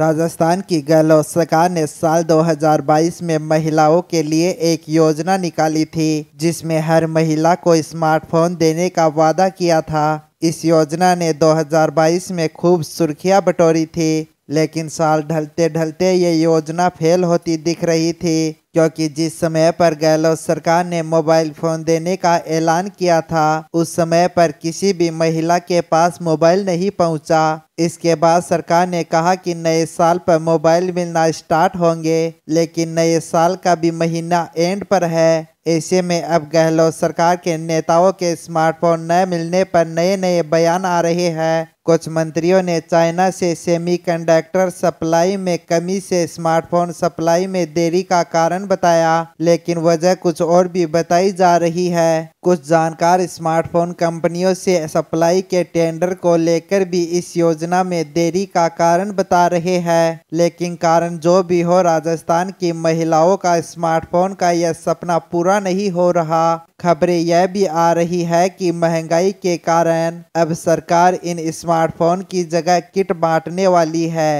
राजस्थान की गहलोत सरकार ने साल 2022 में महिलाओं के लिए एक योजना निकाली थी जिसमें हर महिला को स्मार्टफोन देने का वादा किया था इस योजना ने 2022 में खूब सुर्खियां बटोरी थी लेकिन साल ढलते ढलते ये योजना फेल होती दिख रही थी क्योंकि जिस समय पर गहलोत सरकार ने मोबाइल फोन देने का ऐलान किया था उस समय पर किसी भी महिला के पास मोबाइल नहीं पहुंचा। इसके बाद सरकार ने कहा कि नए साल पर मोबाइल मिलना स्टार्ट होंगे लेकिन नए साल का भी महीना एंड पर है ऐसे में अब गहलोत सरकार के नेताओं के स्मार्टफोन न मिलने पर नए नए बयान आ रहे हैं कुछ मंत्रियों ने चाइना से सेमीकंडक्टर सप्लाई में कमी से स्मार्टफोन सप्लाई में देरी का कारण बताया लेकिन वजह कुछ और भी बताई जा रही है कुछ जानकार स्मार्टफोन कंपनियों से सप्लाई के टेंडर को लेकर भी इस योजना में देरी का कारण बता रहे हैं लेकिन कारण जो भी हो राजस्थान की महिलाओं का स्मार्टफोन का यह सपना पूरा पूरा नहीं हो रहा खबरें यह भी आ रही है कि महंगाई के कारण अब सरकार इन स्मार्टफोन की जगह किट बांटने वाली है